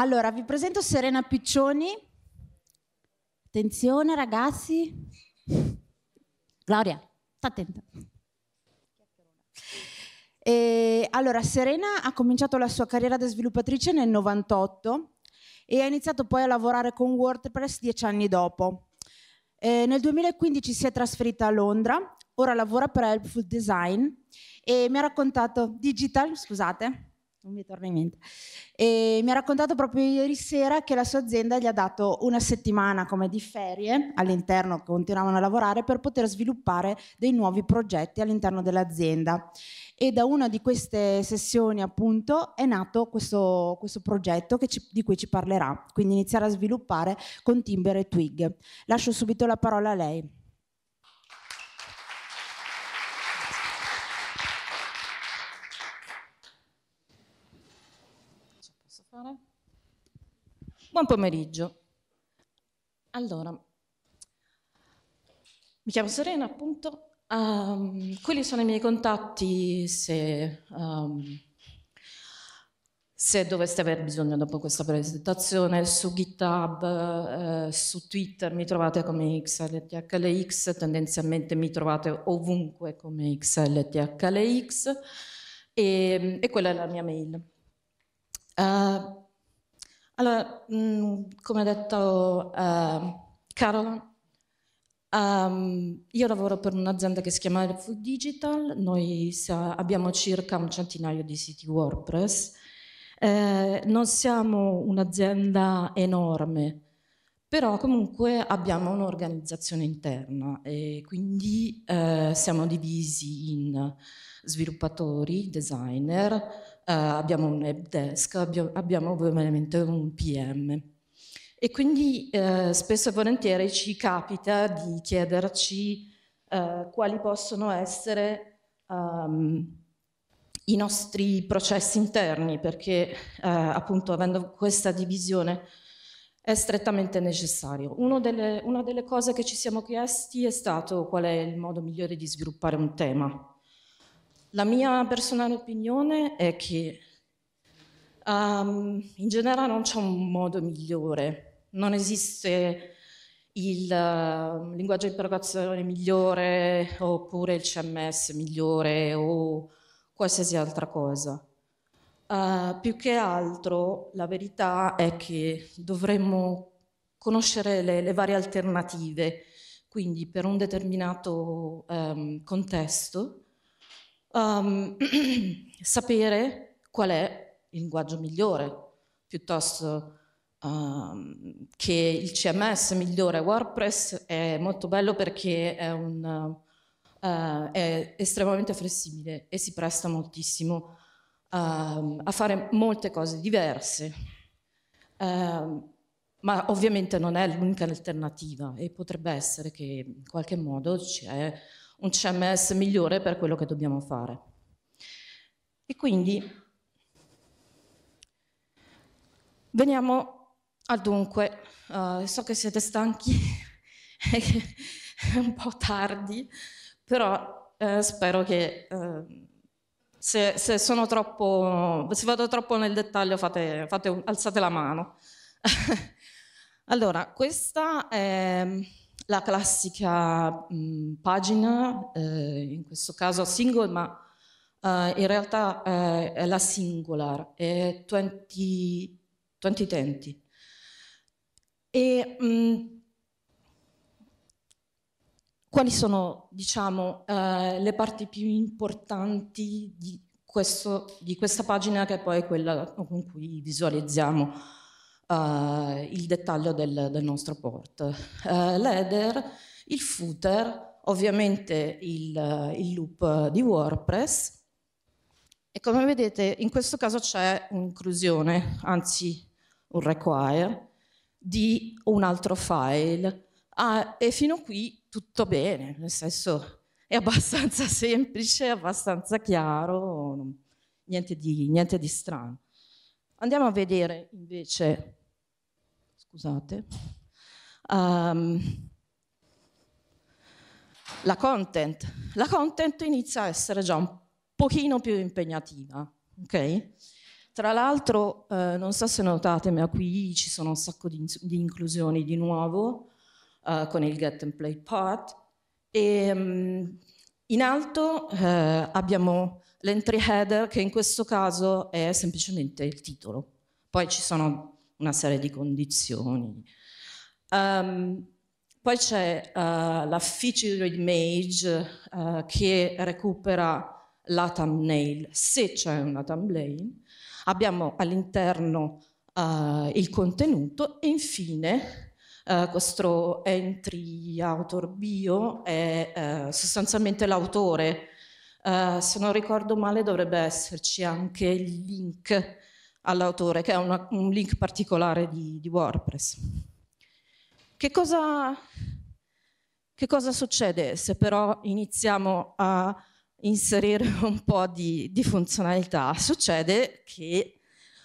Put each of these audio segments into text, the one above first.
Allora, vi presento Serena Piccioni. Attenzione ragazzi. Gloria, sta attenta. E, allora, Serena ha cominciato la sua carriera da sviluppatrice nel 98 e ha iniziato poi a lavorare con WordPress dieci anni dopo. Eh, nel 2015 si è trasferita a Londra, ora lavora per Helpful Design e mi ha raccontato, digital, scusate, non mi torna in mente. E mi ha raccontato proprio ieri sera che la sua azienda gli ha dato una settimana come di ferie all'interno, continuavano a lavorare per poter sviluppare dei nuovi progetti all'interno dell'azienda. E da una di queste sessioni, appunto, è nato questo, questo progetto ci, di cui ci parlerà, quindi iniziare a sviluppare con Timber e Twig. Lascio subito la parola a lei. Buon pomeriggio. Allora, mi chiamo Serena appunto. Um, quelli sono i miei contatti se, um, se, doveste aver bisogno dopo questa presentazione. Su GitHub, eh, su Twitter mi trovate come XLTHLX, tendenzialmente mi trovate ovunque come XLTHLX e, ehm, e quella è la mia mail. Uh, allora, mh, mm, come ha detto uh, ehm, Carola, um, ehm, io lavoro per un'azienda che si chiama Food Digital, noi sa, abbiamo circa un centinaio di siti WordPress, eh, non siamo un'azienda enorme, però comunque abbiamo un'organizzazione interna e quindi eh, siamo divisi in sviluppatori, designer, eh, abbiamo un help desk, abbiamo, abbiamo ovviamente un PM. E quindi eh, spesso e volentieri ci capita di chiederci eh, quali possono essere um, i nostri processi interni, perché eh, appunto avendo questa divisione è strettamente necessario. Delle, una delle cose che ci siamo chiesti è stato qual è il modo migliore di sviluppare un tema. La mia personale opinione è che um, in generale non c'è un modo migliore, non esiste il uh, linguaggio di interrogazione migliore oppure il CMS migliore o qualsiasi altra cosa. Uh, più che altro la verità è che dovremmo conoscere le, le varie alternative, quindi per un determinato um, contesto um, sapere qual è il linguaggio migliore, piuttosto um, che il CMS migliore. WordPress è molto bello perché è, un, uh, è estremamente flessibile e si presta moltissimo uh, a fare molte cose diverse. Uh, ma ovviamente non è l'unica alternativa e potrebbe essere che in qualche modo c'è un CMS migliore per quello che dobbiamo fare. E quindi veniamo al dunque, uh, so che siete stanchi, e è un po' tardi, però eh, spero che... Eh, se, se, troppo, se, vado troppo nel dettaglio fate, fate alzate la mano. allora, questa è la classica mh, mm, pagina, eh, in questo caso single, ma eh, in realtà eh, è la singular, è 20, 20 tenti. E mh, mm, quali sono, diciamo, eh, le parti più importanti di, questo, di, questa pagina che è poi quella con cui visualizziamo uh, il dettaglio del, del nostro port. Uh, L'header, il footer, ovviamente il, il loop di WordPress e come vedete in questo caso c'è un'inclusione, anzi un require, di un altro file ah, e fino a qui tutto bene, nel senso è abbastanza semplice, abbastanza chiaro, niente di, niente di strano. Andiamo a vedere invece scusate, um, la content. La content inizia a essere già un pochino più impegnativa, ok? Tra l'altro, eh, non so se notate, ma qui ci sono un sacco di, di inclusioni di nuovo eh, con il get and play part. E, um, in alto eh, abbiamo l'entry header che in questo caso è semplicemente il titolo. Poi ci sono una serie di condizioni. Um, poi c'è uh, la feature image uh, che recupera la thumbnail, se c'è una thumbnail, abbiamo all'interno uh, il contenuto e infine questo entry author bio è sostanzialmente l'autore. se non ricordo male dovrebbe esserci anche il link all'autore, che è una, un link particolare di, di WordPress. Che cosa, che cosa, succede se però iniziamo a inserire un po' di, di funzionalità? Succede che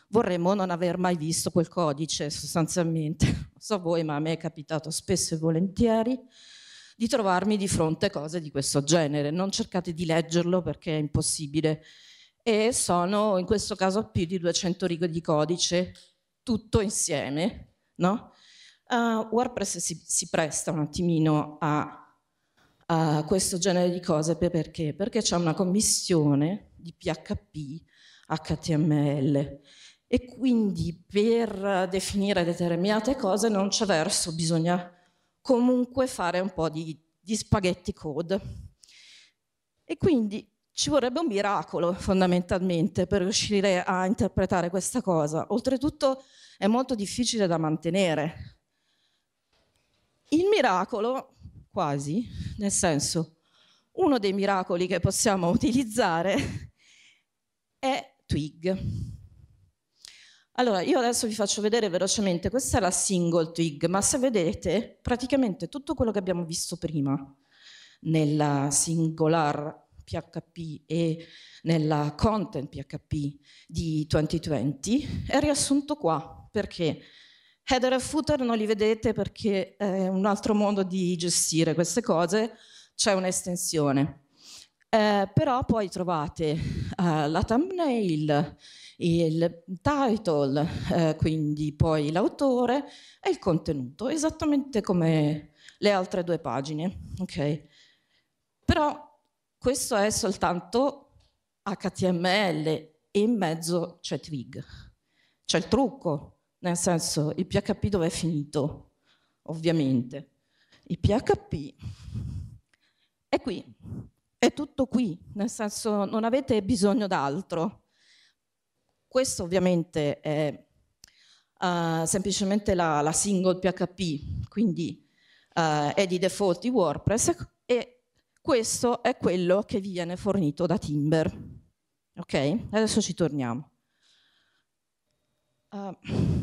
vorremmo non aver mai visto quel codice sostanzialmente. Non so voi, ma a me è capitato spesso e volentieri di trovarmi di fronte a cose di questo genere. Non cercate di leggerlo perché è impossibile e sono in questo caso più di 200 righe di codice, tutto insieme. No? Uh, WordPress si, si, presta un attimino a, a, questo genere di cose perché? Perché c'è una commissione di PHP HTML e quindi per definire determinate cose non c'è verso, bisogna comunque fare un po' di, di spaghetti code. E quindi ci vorrebbe un miracolo fondamentalmente per riuscire a interpretare questa cosa. Oltretutto è molto difficile da mantenere. Il miracolo, quasi, nel senso, uno dei miracoli che possiamo utilizzare è Twig. Allora, io adesso vi faccio vedere velocemente, questa è la single twig, ma se vedete praticamente tutto quello che abbiamo visto prima nella singular PHP e nella content PHP di 2020 è riassunto qua perché header e footer non li vedete perché è un altro modo di gestire queste cose, c'è un'estensione. Eh, però poi trovate eh, la thumbnail, il title, eh, quindi poi l'autore e il contenuto, esattamente come le altre due pagine. Okay? Però questo è soltanto HTML e in mezzo c'è Twig. C'è il trucco, nel senso il PHP dove è finito, ovviamente. Il PHP è qui, è tutto qui, nel senso non avete bisogno d'altro. Questo ovviamente è uh, semplicemente la, la, single PHP, quindi uh, è di default di WordPress questo è quello che viene fornito da Timber. Ok? Adesso ci torniamo. Uh,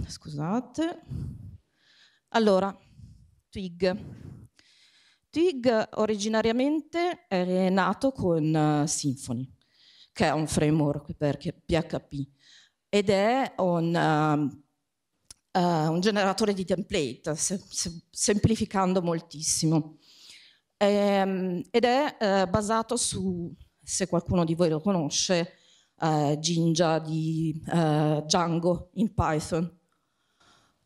scusate. Allora, Twig. Twig originariamente è nato con eh, Symfony, che è un framework per PHP ed è un, uh, uh, un generatore di template, se, se, semplificando moltissimo ehm, ed è eh, basato su, se qualcuno di voi lo conosce, eh, Ginja di eh, Django in Python.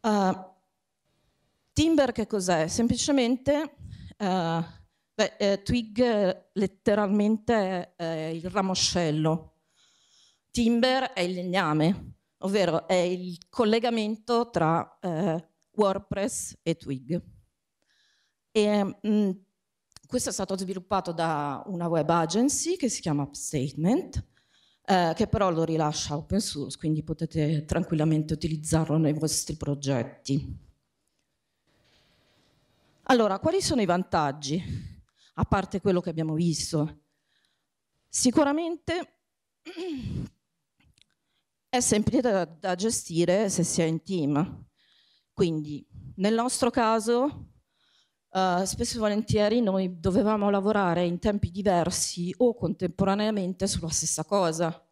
Uh, Timber che cos'è? Semplicemente uh, beh, eh, Twig letteralmente è il ramoscello, Timber è il legname, ovvero è il collegamento tra WordPress e Twig. E, mh, mm, questo è stato sviluppato da una web agency che si chiama Upstatement, eh, che però lo rilascia open source, quindi potete tranquillamente utilizzarlo nei vostri progetti. Allora, quali sono i vantaggi, a parte quello che abbiamo visto? Sicuramente è semplice da, da gestire se si è in team, quindi nel nostro caso eh, spesso e volentieri noi dovevamo lavorare in tempi diversi o contemporaneamente sulla stessa cosa.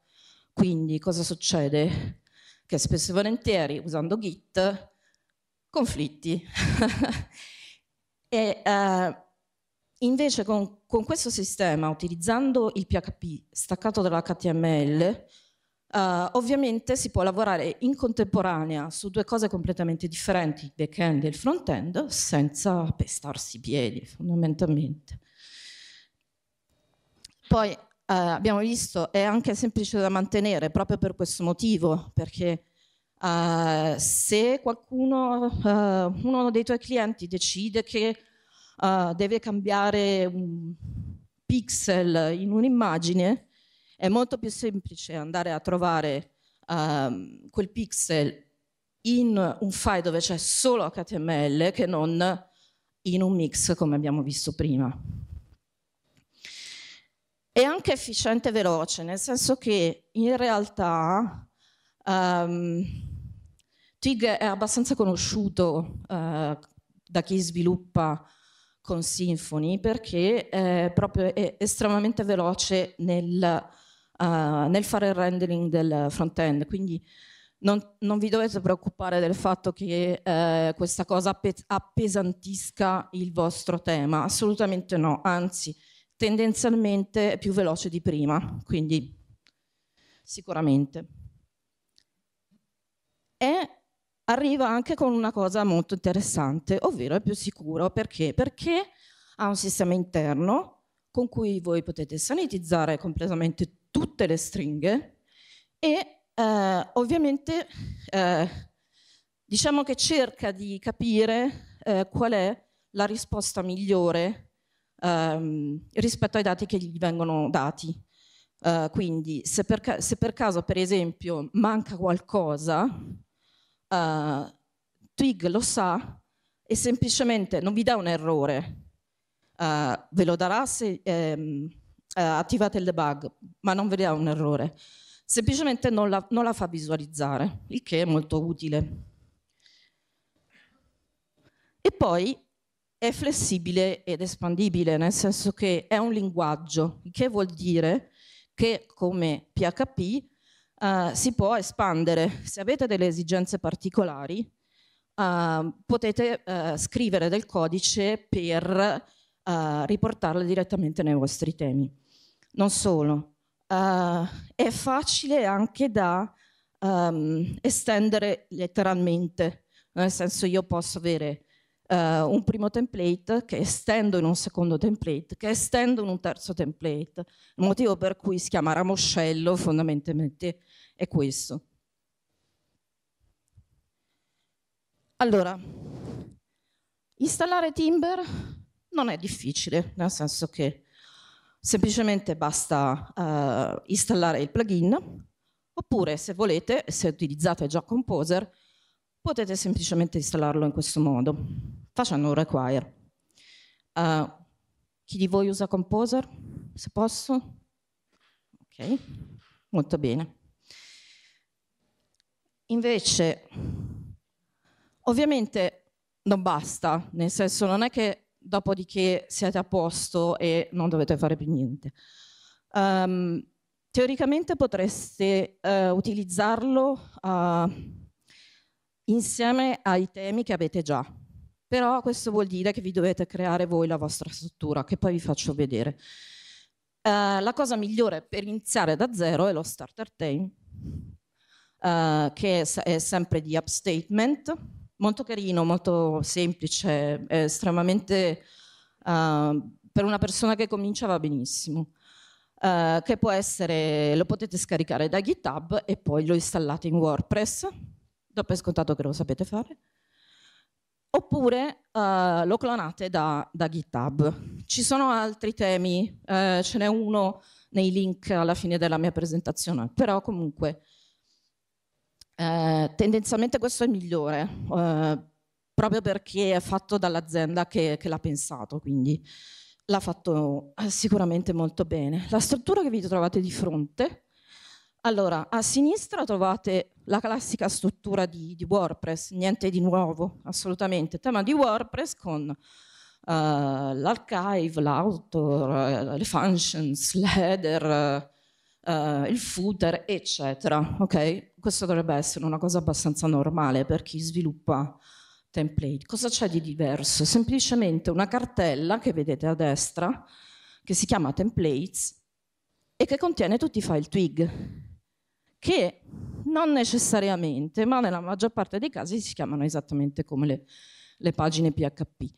Quindi cosa succede? Che spesso e volentieri usando Git conflitti. e, uh, invece con, con questo sistema, utilizzando il PHP staccato dall'HTML, Uh, ovviamente si può lavorare in contemporanea su due cose completamente differenti, il back-end e il front-end, senza pestarsi i piedi fondamentalmente. Poi uh, abbiamo visto, è anche semplice da mantenere proprio per questo motivo, perché uh, se qualcuno, uno dei tuoi clienti decide che deve cambiare un pixel in un'immagine, è molto più semplice andare a trovare um, quel pixel in un file dove c'è solo HTML che non in un mix come abbiamo visto prima. È anche efficiente e veloce, nel senso che in realtà um, ehm, TIG è abbastanza conosciuto uh, da chi sviluppa con Symfony perché è proprio è estremamente veloce nel uh, nel fare il rendering del front-end. Quindi non, non, vi dovete preoccupare del fatto che eh, questa cosa appesantisca il vostro tema, assolutamente no, anzi tendenzialmente è più veloce di prima, quindi sicuramente. E arriva anche con una cosa molto interessante, ovvero è più sicuro perché? Perché ha un sistema interno con cui voi potete sanitizzare completamente tutte le stringhe e eh, ovviamente eh, diciamo che cerca di capire eh, qual è la risposta migliore ehm, rispetto ai dati che gli vengono dati. Uh, quindi se per, se per, caso, per esempio, manca qualcosa, uh, Twig lo sa e semplicemente non vi dà un errore, uh, ve lo darà se, ehm, eh, attivate il debug, ma non vedeva un errore. Semplicemente non la, non la fa visualizzare, il che è molto utile. E poi è flessibile ed espandibile, nel senso che è un linguaggio, il che vuol dire che come PHP Uh, eh, si può espandere. Se avete delle esigenze particolari, uh, potete uh, scrivere del codice per riportarle direttamente nei vostri temi. Non solo, uh, è facile anche da um, estendere letteralmente, nel senso io posso avere uh, un primo template che estendo in un secondo template, che estendo in un terzo template. Il motivo per cui si chiama ramoscello fondamentalmente è questo. Allora, installare Timber non è difficile, nel senso che Semplicemente basta uh, installare il plugin, oppure se volete, se utilizzate già Composer, potete semplicemente installarlo in questo modo, facendo un require. Uh, chi di voi usa Composer? Se posso? Ok, molto bene. Invece, ovviamente non basta, nel senso non è che dopodiché siete a posto e non dovete fare più niente. Um, teoricamente potreste uh, utilizzarlo uh, insieme ai temi che avete già, però questo vuol dire che vi dovete creare voi la vostra struttura, che poi vi faccio vedere. Uh, la cosa migliore per iniziare da zero è lo starter tame, che è sempre di upstatement, statement, molto carino, molto semplice, estremamente uh, per una persona che comincia va benissimo. Uh, che può essere, lo potete scaricare da GitHub e poi lo installate in WordPress, dopo è scontato che lo sapete fare, oppure uh, lo clonate da, da, GitHub. Ci sono altri temi, eh, ce n'è uno nei link alla fine della mia presentazione, però comunque eh, tendenzialmente questo è migliore, eh, proprio perché è fatto dall'azienda che, che l'ha pensato, quindi l'ha fatto eh, sicuramente molto bene. La struttura che vi trovate di fronte, allora a sinistra trovate la classica struttura di, di WordPress, niente di nuovo, assolutamente, tema di WordPress con uh, l'archive, l'autor, le functions, l'header, uh, il footer, eccetera. Okay? Questa dovrebbe essere una cosa abbastanza normale per chi sviluppa template. Cosa c'è di diverso? Semplicemente una cartella che vedete a destra che si chiama templates e che contiene tutti i file twig che non necessariamente, ma nella maggior parte dei casi si chiamano esattamente come le, le pagine PHP.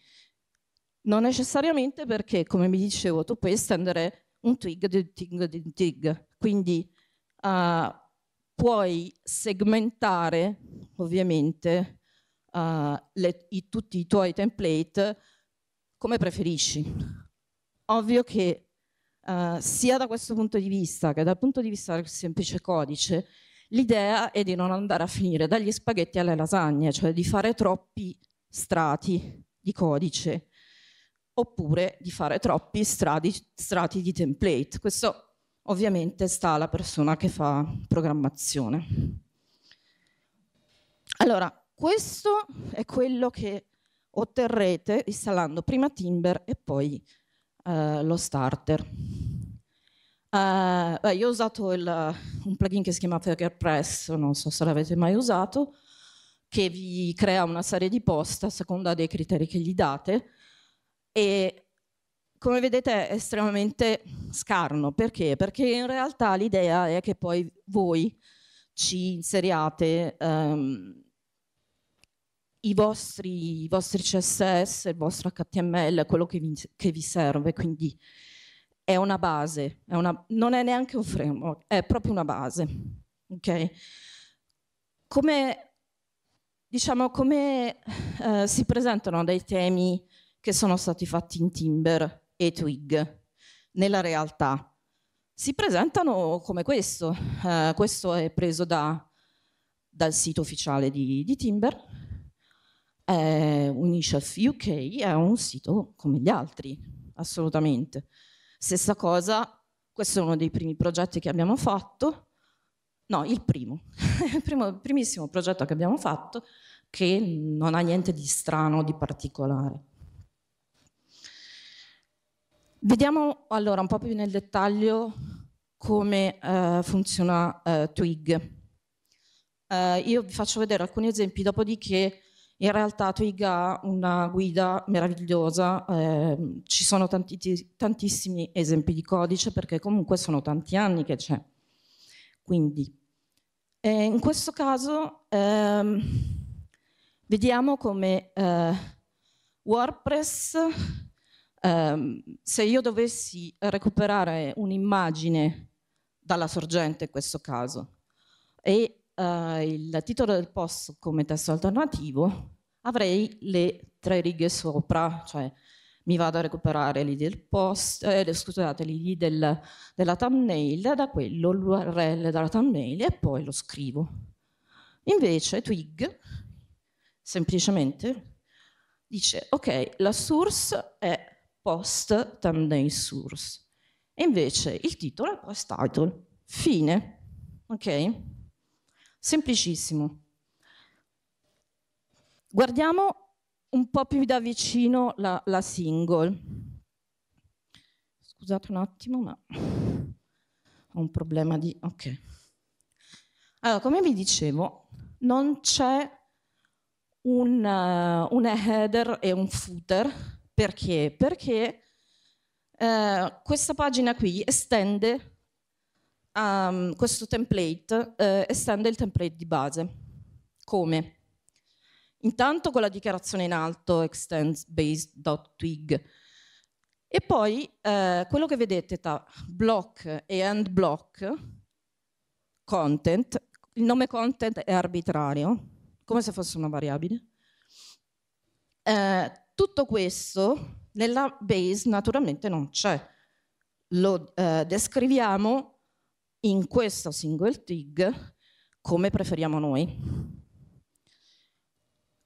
Non necessariamente perché, come vi dicevo, tu puoi estendere un twig di un twig di un twig. Quindi uh, puoi segmentare ovviamente uh, le, i, tutti i tuoi template come preferisci. Ovvio che uh, sia da questo punto di vista che dal punto di vista del semplice codice, l'idea è di non andare a finire dagli spaghetti alle lasagne, cioè di fare troppi strati di codice oppure di fare troppi strati, strati di template. Questo ovviamente sta la persona che fa programmazione. Allora, questo è quello che otterrete installando prima Timber e poi eh, lo starter. Uh, beh, io ho usato il, un plugin che si chiama Fakerpress, non so se l'avete mai usato, che vi crea una serie di post a seconda dei criteri che gli date e come vedete è estremamente scarno. Perché? Perché in realtà l'idea è che poi voi ci inseriate um, i, vostri, i, vostri, CSS, il vostro HTML, quello che vi, che vi serve. Quindi è una base, è una, non è neanche un framework, è proprio una base. Okay? Come, diciamo, come eh, si presentano dei temi che sono stati fatti in Timber? e Twig nella realtà. Si presentano come questo, eh, questo è preso da, dal sito ufficiale di, di Timber, eh, Unicef UK è un sito come gli altri, assolutamente. Stessa cosa, questo è uno dei primi progetti che abbiamo fatto, no, il primo, il primo, primissimo progetto che abbiamo fatto, che non ha niente di strano, di particolare. Vediamo allora un po' più nel dettaglio come eh, funziona eh, Twig. Eh, io vi faccio vedere alcuni esempi, dopodiché in realtà Twig ha una guida meravigliosa, ehm, ci sono tanti, tantissimi esempi di codice perché comunque sono tanti anni che c'è. Quindi, eh, in questo caso ehm, vediamo come eh, WordPress Um, se io dovessi recuperare un'immagine dalla sorgente in questo caso e uh, il titolo del post come testo alternativo, avrei le tre righe sopra, cioè mi vado a recuperare l'ID del post, eh, scusate, lì del, della thumbnail, da quello l'URL della thumbnail e poi lo scrivo. Invece Twig semplicemente dice ok, la source è post thumbnail source. E invece il titolo è post title. Fine. Ok? Semplicissimo. Guardiamo un po' più da vicino la, la single. Scusate un attimo, ma ho un problema di... Ok. Allora, come vi dicevo, non c'è un, uh, un header e un footer perché? Perché eh, questa pagina qui estende um, questo template, eh, estende il template di base. Come? Intanto con la dichiarazione in alto extendsbase.twig e poi eh, quello che vedete tra block e end block content, il nome content è arbitrario, come se fosse una variabile. Eh, tutto questo nella base naturalmente non c'è. Lo eh, descriviamo in questo single TIG come preferiamo noi.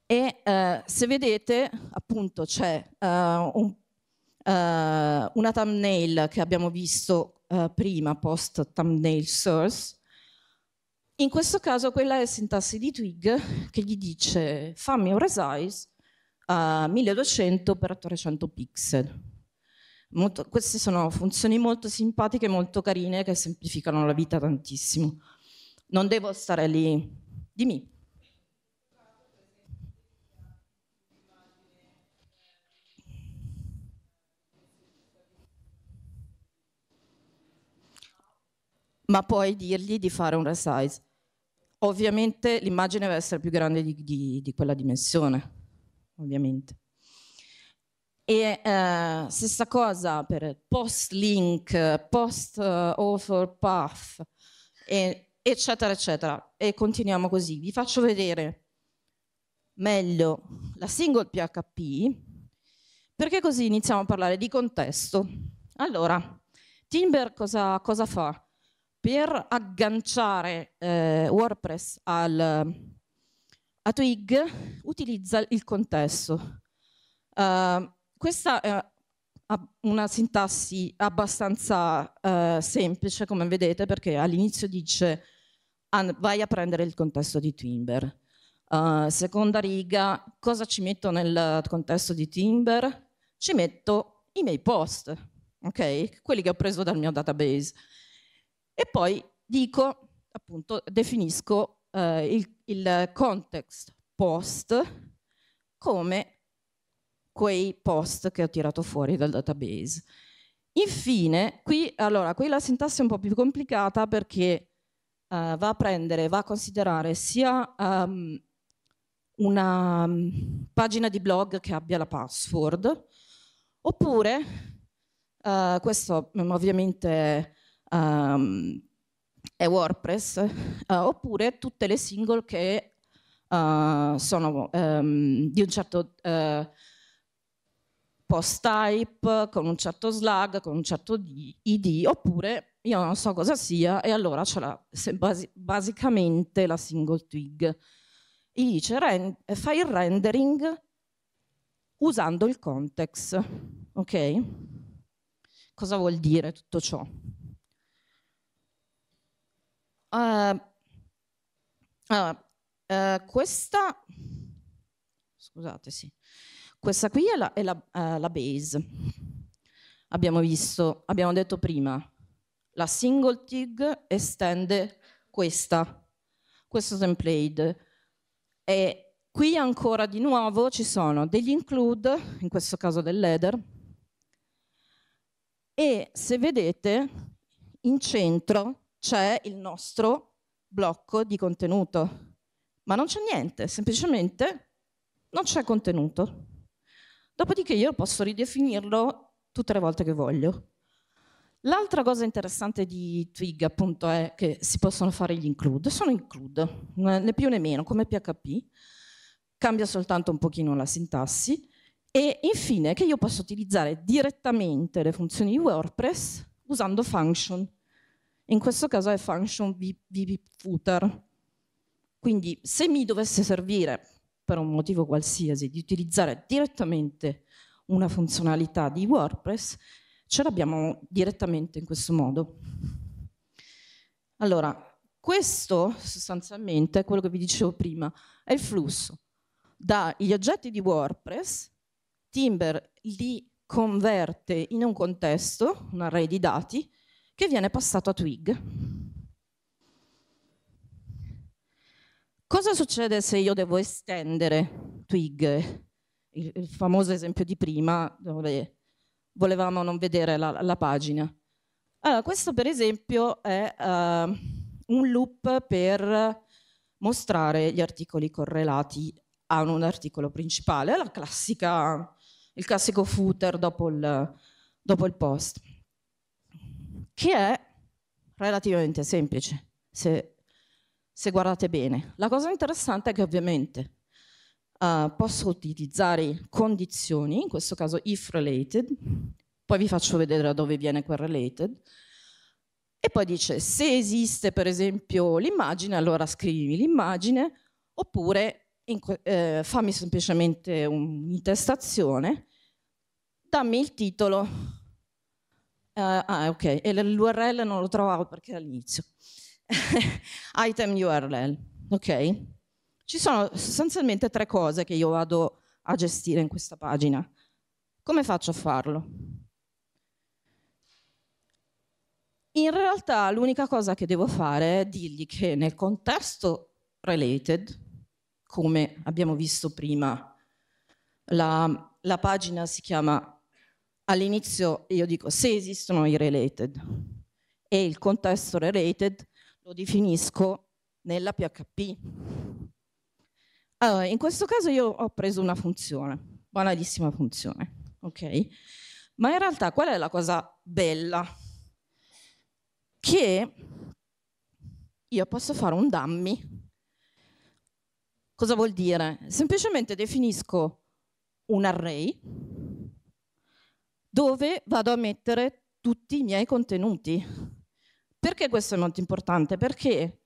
E eh, se vedete, appunto, c'è uh, un, uh, una thumbnail che abbiamo visto uh, prima, post thumbnail source, in questo caso quella è sintassi di Twig che gli dice fammi un resize a 1200 x 300 pixel. Molto, queste sono funzioni molto simpatiche, molto carine, che semplificano la vita tantissimo. Non devo stare lì. Dimmi. ma puoi dirgli di fare un resize. Ovviamente l'immagine deve essere più grande di, di, di quella dimensione, ovviamente. E eh, stessa cosa per post link, post offer path, e, eccetera, eccetera. E continuiamo così. Vi faccio vedere meglio la single PHP, perché così iniziamo a parlare di contesto. Allora, Timber cosa, cosa fa? Per agganciare eh, WordPress al, a Twig utilizza il contesto. Uh, questa è una sintassi abbastanza uh, semplice, come vedete, perché all'inizio dice vai a prendere il contesto di Timber. Uh, seconda riga, cosa ci metto nel contesto di Timber? Ci metto i miei post, ok? Quelli che ho preso dal mio database. E poi dico, appunto, definisco uh, il, il context post come quei post che ho tirato fuori dal database. Infine, qui, allora, qui la sintassi è un po' più complicata perché uh, va a prendere, va a considerare sia um, una um, pagina di blog che abbia la password, oppure, uh, questo um, ovviamente um, e WordPress, eh, oppure tutte le single che eh, sono ehm, di un certo eh, post type, con un certo slug, con un certo ID, oppure io non so cosa sia e allora c'è la, basi, basicamente la single twig. E dice rend, fai il rendering usando il context. Ok? Cosa vuol dire tutto ciò? Ehm, allora, eh, questa, scusate, sì, questa qui è la, è la, eh, la base. Abbiamo visto, abbiamo detto prima, la single TIG estende questa, questo template. E qui ancora di nuovo ci sono degli include, in questo caso del header, e se vedete in centro c'è il nostro blocco di contenuto. Ma non c'è niente, semplicemente non c'è contenuto. Dopodiché io posso ridefinirlo tutte le volte che voglio. L'altra cosa interessante di Twig appunto è che si possono fare gli include, sono include, né più né meno, come PHP, cambia soltanto un pochino la sintassi e infine che io posso utilizzare direttamente le funzioni di WordPress usando function in questo caso è function VB footer. Quindi se mi dovesse servire per un motivo qualsiasi di utilizzare direttamente una funzionalità di WordPress, ce l'abbiamo direttamente in questo modo. Allora, questo sostanzialmente è quello che vi dicevo prima, è il flusso. Dagli oggetti di WordPress, Timber li converte in un contesto, un array di dati, che viene passato a Twig. Cosa succede se io devo estendere Twig? Il, il famoso esempio di prima, dove volevamo non vedere la, la pagina. Allora, questo per esempio è uh, un loop per mostrare gli articoli correlati a un articolo principale, è classica, il classico footer dopo il, dopo il post che è relativamente semplice, se, se guardate bene. La cosa interessante è che ovviamente uh, posso utilizzare condizioni, in questo caso if related, poi vi faccio vedere da dove viene quel related, e poi dice se esiste per esempio l'immagine, allora scrivimi l'immagine, oppure in, eh, fammi semplicemente un'intestazione, dammi il titolo Uh, ah, ok, e l'URL non lo trovavo perché all'inizio. Item URL, ok? Ci sono sostanzialmente tre cose che io vado a gestire in questa pagina. Come faccio a farlo? In realtà l'unica cosa che devo fare è dirgli che nel contesto related, come abbiamo visto prima, la, la pagina si chiama all'inizio io dico se esistono i related e il contesto related lo definisco nella PHP. Allora, in questo caso io ho preso una funzione, banalissima funzione, ok? Ma in realtà qual è la cosa bella? Che io posso fare un dummy. Cosa vuol dire? Semplicemente definisco un array dove vado a mettere tutti i miei contenuti. Perché questo è molto importante? Perché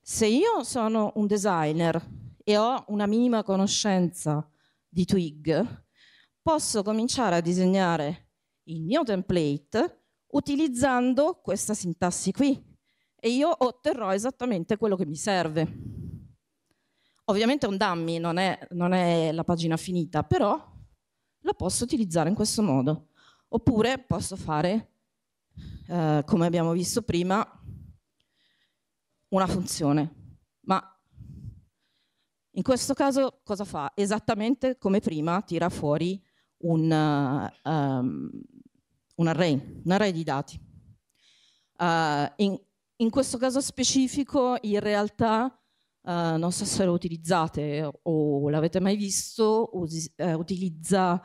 se io sono un designer e ho una minima conoscenza di Twig, posso cominciare a disegnare il mio template utilizzando questa sintassi qui e io otterrò esattamente quello che mi serve. Ovviamente è un dummy, non è, non è la pagina finita, però lo posso utilizzare in questo modo. Oppure posso fare, eh, come abbiamo visto prima, una funzione. Ma in questo caso cosa fa? Esattamente come prima tira fuori un, uh, um, un array, un array di dati. Uh, in, in questo caso specifico, in realtà, Uh, non so se lo utilizzate o l'avete mai visto, usi, uh, utilizza uh,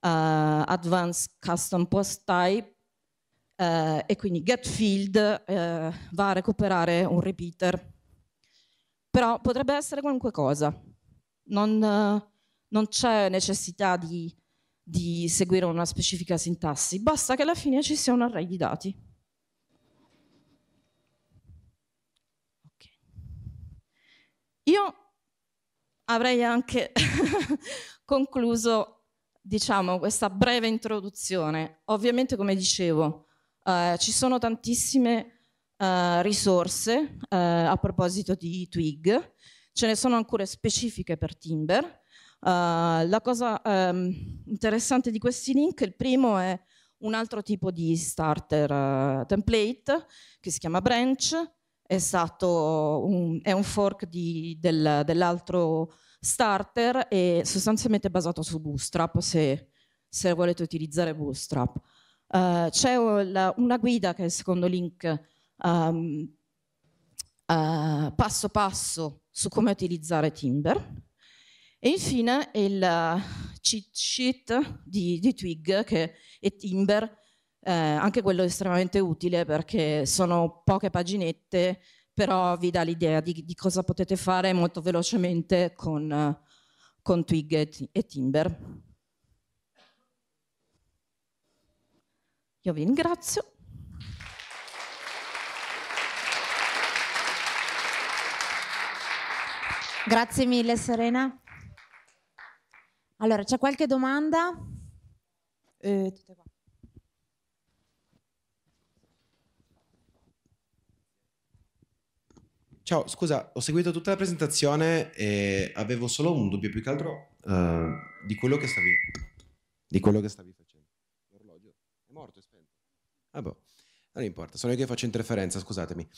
Advanced Custom Post Type e quindi GetField va a recuperare un repeater. Però potrebbe essere qualunque cosa. Non, non c'è necessità di, di seguire una specifica sintassi, basta che alla fine ci sia un array di dati. avrei anche concluso diciamo, questa breve introduzione. Ovviamente, come dicevo, eh, ci sono tantissime eh, risorse eh, a proposito di Twig, ce ne sono ancora specifiche per Timber. Eh, la cosa ehm, interessante di questi link, il primo è un altro tipo di starter eh, template che si chiama branch, è stato un, è un fork di, del, dell'altro starter e sostanzialmente basato su Bootstrap se, se volete utilizzare Bootstrap. Uh, c'è una guida che è il secondo link um, uh, passo passo su come utilizzare Timber e infine il eh, cheat sheet di, di Twig che è Timber eh, anche quello è estremamente utile perché sono poche paginette, però vi dà l'idea di, di, cosa potete fare molto velocemente con, con Twig e, e Timber. Io vi ringrazio. Grazie mille Serena. Allora, c'è qualche domanda? Eh, tutte qua. Ciao, scusa, ho seguito tutta la presentazione e avevo solo un dubbio più che altro uh, di quello che stavi di quello che stavi facendo. L'orologio è morto, è spento. Ah boh, non importa, sono io che faccio interferenza, scusatemi.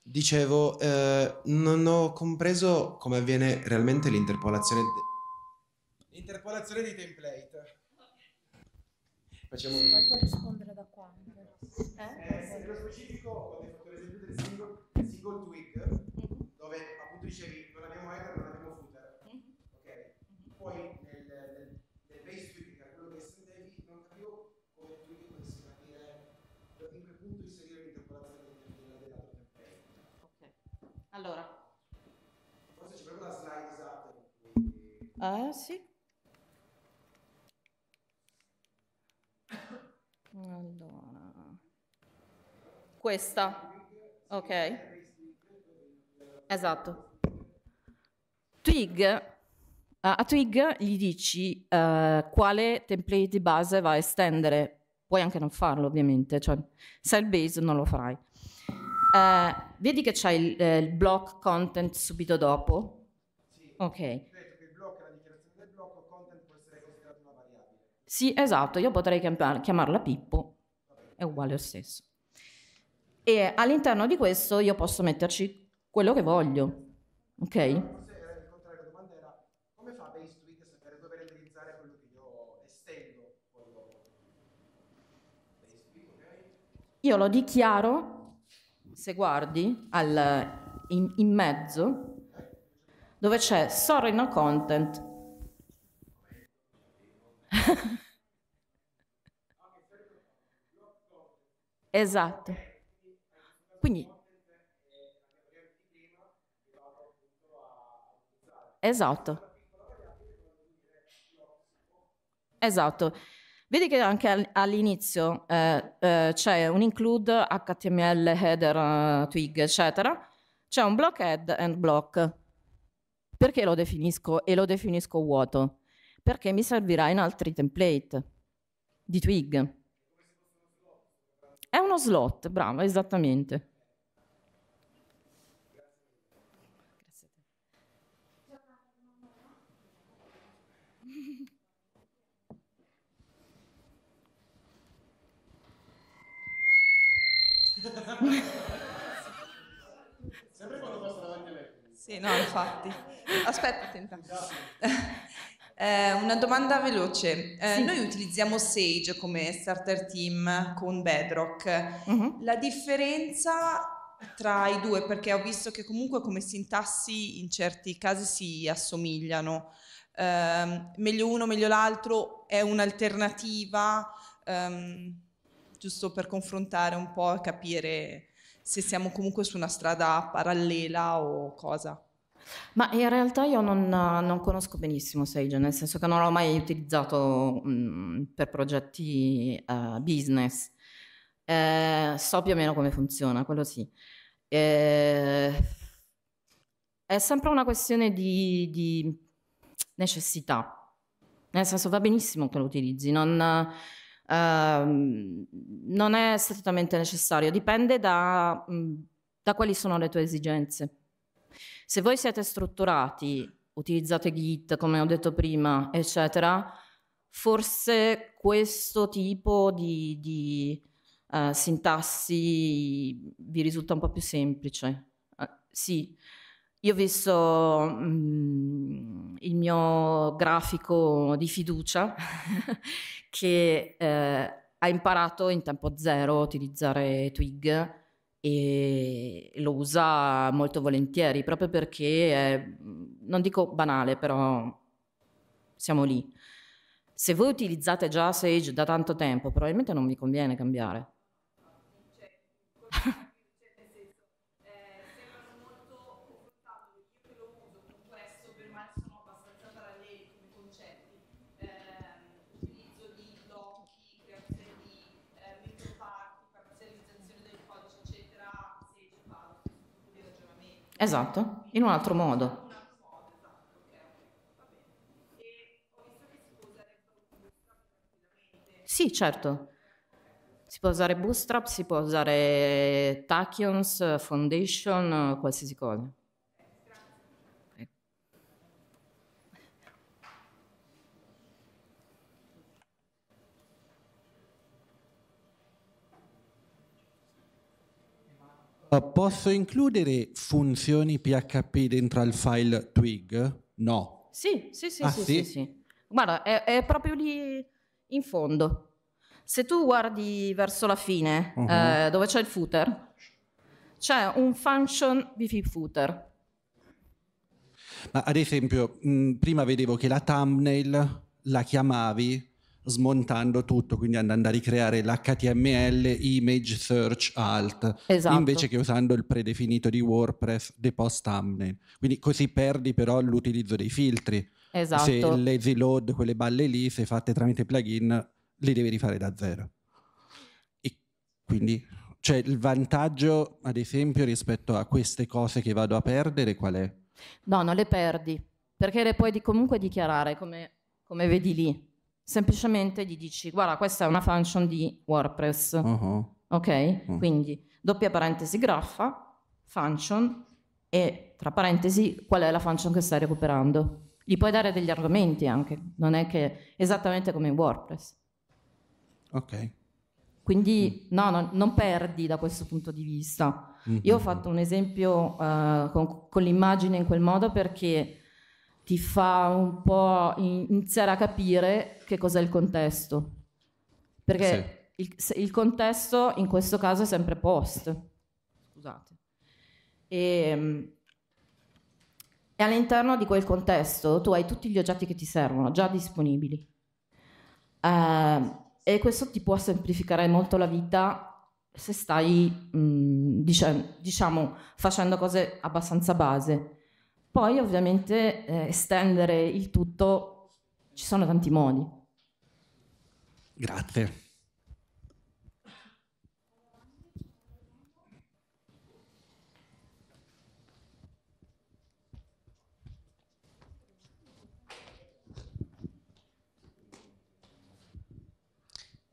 Dicevo, eh, non ho compreso come avviene realmente l'interpolazione. De- l'interpolazione dei template. Facciamo... Se vuoi puoi rispondere da qua. Eh? Eh, nello specifico ho fatto l'esempio del single, single twig dicevi non abbiamo header, non abbiamo footer, mm-hmm. ok? Poi nel, nel, nel base tweaking, a quello che estendevi, non capivo come tu potessi capire in che punto inserire l'interpolazione della, della template. Ok, allora. Forse c'è proprio la slide esatta in cui... Ah, sì. Allora, questa, ok, esatto. Twig, a Twig gli dici uh, quale template di base va a estendere. Puoi anche non farlo, ovviamente, cioè il base non lo farai. Uh, vedi che c'è il, eh, il, block content subito dopo? Sì. Ok. Il blocco, la dichiarazione del blocco content può essere considerata una variabile. Sì, esatto, io potrei chiamarla Pippo, è uguale lo stesso. E all'interno di questo io posso metterci quello che voglio, ok? Io lo dichiaro, se guardi, al, in, in mezzo, dove c'è sorry no content. esatto. Quindi Esatto. Esatto. Vedi che anche all'inizio eh, eh, c'è un include HTML, header, eh, twig, eccetera. C'è un block head and block. Perché lo definisco e lo definisco vuoto? Perché mi servirà in altri template di twig. È uno slot, bravo, esattamente. Sempre quando passa davanti a lei. Sì, no, infatti. Aspetta, tenta. Eh, una domanda veloce. Eh, sì. Noi utilizziamo Sage come starter team con Bedrock. Uh-huh. La differenza tra i due, perché ho visto che comunque come sintassi in certi casi si assomigliano. Eh, meglio uno, meglio l'altro, è un'alternativa. Ehm, giusto per confrontare un po' e capire se siamo comunque su una strada parallela o cosa. Ma in realtà io non, non conosco benissimo Sage, nel senso che non l'ho mai utilizzato mh, mm, per progetti uh, business. Eh, so più o meno come funziona, quello sì. Eh, è sempre una questione di, di necessità. Nel senso va benissimo che lo utilizzi, non, Uh, non è assolutamente necessario, dipende da, mm, da quali sono le tue esigenze. Se voi siete strutturati, utilizzate Git, come ho detto prima, eccetera, forse questo tipo di, di uh, sintassi vi risulta un po' più semplice. Uh, sì, io ho visto mh, mm, il mio grafico di fiducia che eh, ha imparato in tempo zero a utilizzare Twig e lo usa molto volentieri proprio perché è, mm, non dico banale, però siamo lì. Se voi utilizzate già Sage da tanto tempo, probabilmente non vi conviene cambiare Esatto, in un altro modo. Sì, certo. Si può usare bootstrap, si può usare tachyons, foundation, qualsiasi cosa. Eh, posso includere funzioni PHP dentro al file twig? No. Sì, sì, sì, ah, sì, sì? Sì, sì, Guarda, è, è, proprio lì in fondo. Se tu guardi verso la fine, uh-huh. eh, dove c'è il footer, c'è un function BF footer. Ma ad esempio, mh, prima vedevo che la thumbnail la chiamavi smontando tutto, quindi andando a ricreare l'HTML image search alt, esatto. invece che usando il predefinito di WordPress the post thumbnail. Quindi così perdi però l'utilizzo dei filtri. Esatto. Se il lazy load, quelle balle lì, se fatte tramite plugin, le devi rifare da zero. E quindi cioè, il vantaggio, ad esempio, rispetto a queste cose che vado a perdere, qual è? No, non le perdi, perché le puoi comunque dichiarare come, come vedi lì semplicemente gli dici guarda questa è una function di WordPress, uh-huh. ok? Uh-huh. Quindi doppia parentesi graffa, function e tra parentesi qual è la function che stai recuperando. Gli puoi dare degli argomenti anche, non è che esattamente come in WordPress. Ok. Quindi mm. no, no, non perdi da questo punto di vista. Mm-hmm. Io ho fatto un esempio uh, con, con, l'immagine in quel modo perché ti fa un po' iniziare a capire che cos'è il contesto. Perché sì. il, il, contesto in questo caso è sempre post. Scusate. E, ehm, e all'interno di quel contesto tu hai tutti gli oggetti che ti servono già disponibili. Eh, e questo ti può semplificare molto la vita se stai, mh, mm, diciamo, diciamo, facendo cose abbastanza base. Poi ovviamente eh, estendere il tutto, ci sono tanti modi. Grazie.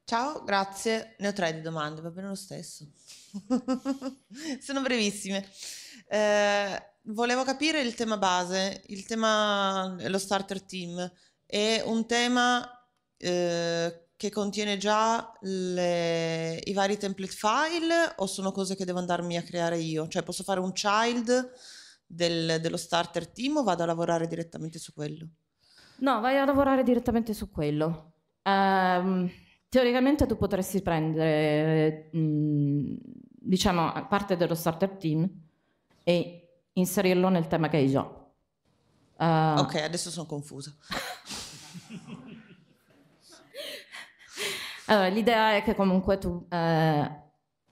Ciao, grazie. Ne ho tre di domande, va bene lo stesso. Sono brevissime. Eh, volevo capire il tema base, il tema, eh, lo starter team, è un tema eh, che contiene già le, i vari template file o sono cose che devo andarmi a creare io? Cioè posso fare un child del, dello starter team o vado a lavorare direttamente su quello? No, vai a lavorare direttamente su quello. Um, teoricamente tu potresti prendere, mh, mm, diciamo, parte dello starter team e inserirlo nel tema che hai già. Uh, ok, adesso sono confusa. allora, l'idea è che comunque tu eh,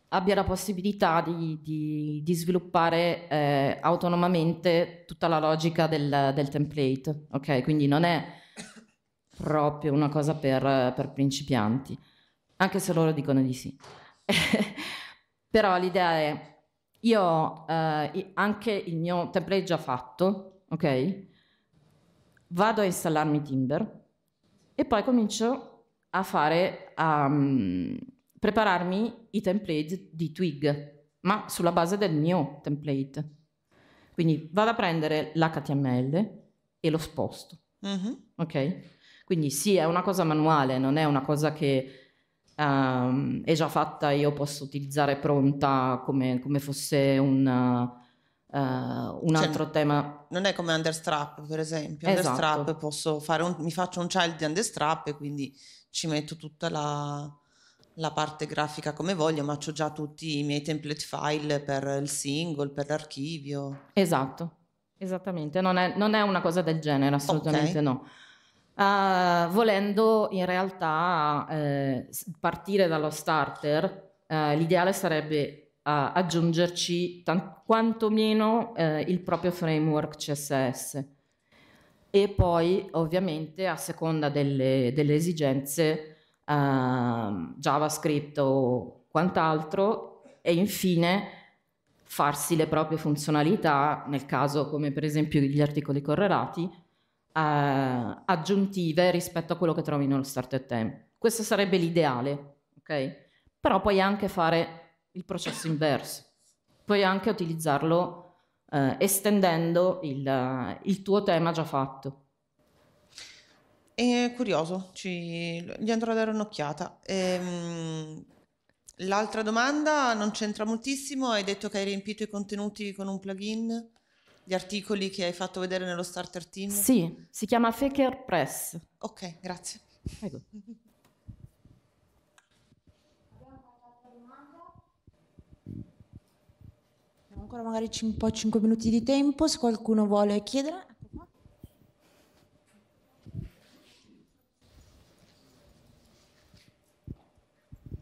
abbia la possibilità di, di, di sviluppare eh, autonomamente tutta la logica del, del, template, ok? Quindi non è proprio una cosa per, per principianti, anche se loro dicono di sì. Però l'idea è io eh, anche il mio template già fatto, ok? Vado a installarmi Timber e poi comincio a fare, a um, prepararmi i template di Twig, ma sulla base del mio template. Quindi vado a prendere l'HTML e lo sposto, uh-huh. ok? Quindi sì, è una cosa manuale, non è una cosa che um, è già fatta, io posso utilizzare pronta come, come fosse un... Uh, un cioè, altro tema. Non è come Understrap, per esempio. Understrap esatto. posso fare un, mi faccio un child di Understrap e quindi ci metto tutta la, la parte grafica come voglio, ma ho già tutti i miei template file per il single, per l'archivio. Esatto, esattamente. Non è, non è una cosa del genere, assolutamente okay. no uh, volendo in realtà uh, partire dallo starter, eh, l'ideale sarebbe aggiungerci tant- quantomeno il proprio framework CSS e poi ovviamente a seconda delle, delle esigenze ehm, JavaScript o quant'altro e infine farsi le proprie funzionalità, nel caso come per esempio gli articoli correlati, eh, aggiuntive rispetto a quello che trovi nello starter time. Questo sarebbe l'ideale, ok? Però puoi anche fare il processo inverso, puoi anche utilizzarlo eh, estendendo il, eh, il tuo tema già fatto. È curioso, ci... gli andrò a dare un'occhiata. Ehm, l'altra domanda non c'entra moltissimo, hai detto che hai riempito i contenuti con un plugin? gli articoli che hai fatto vedere nello starter team? Sì, si chiama Faker Press. Ok, grazie. Prego. Ancora magari un po' 5 minuti di tempo, se qualcuno vuole chiedere.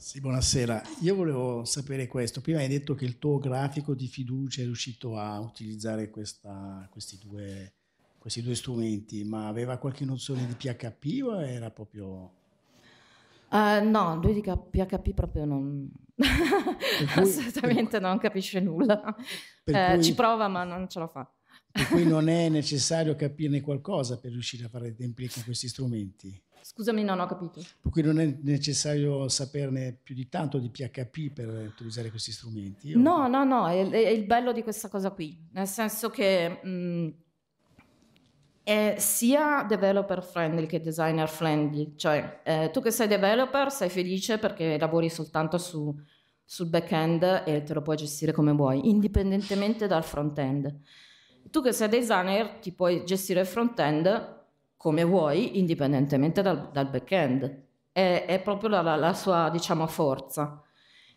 Sì, buonasera. Io volevo sapere questo. Prima hai detto che il tuo grafico di fiducia è riuscito a utilizzare questa, questi, due, questi, due, strumenti, ma aveva qualche nozione di PHP o era proprio... Uh, no, lui di PHP proprio non... Cui, Assolutamente per... non capisce nulla. Eh, Ci prova ma non ce la fa. Per cui non è necessario capirne qualcosa per riuscire a fare dei tempi con questi strumenti. Scusami, non ho capito. Per cui non è necessario saperne più di tanto di PHP per utilizzare questi strumenti? O... No, no, no, è, è, il bello di questa cosa qui, nel senso che mh, mm, è sia developer friendly che designer friendly, cioè eh, tu che sei developer sei felice perché lavori soltanto su, sul back-end e te lo puoi gestire come vuoi, indipendentemente dal front-end. Tu che sei designer ti puoi gestire il front-end come vuoi, indipendentemente dal, dal back-end. È, è proprio la, la, sua, diciamo, forza.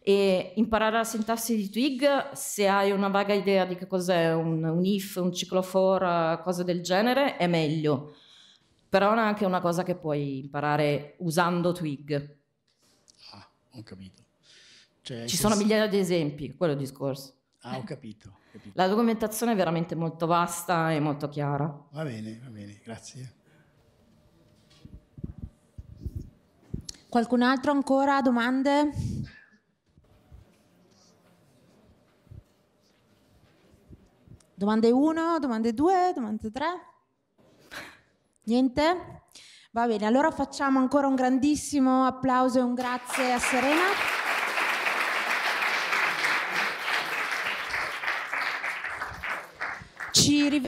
E imparare la sintassi di Twig, se hai una vaga idea di che cos'è un, un if, un ciclo for, cose del genere, è meglio. Però è anche una cosa che puoi imparare usando Twig. Ah, ho capito. Cioè, Ci sono migliaia di esempi, quello discorso. Ah, ho capito, ho capito. La documentazione è veramente molto vasta e molto chiara. Va bene, va bene, grazie. Qualcun altro ancora domande? Domande 1, domande 2, domande 3? Niente? Va bene, allora facciamo ancora un grandissimo applauso e un grazie a Serena. Ci rivediamo.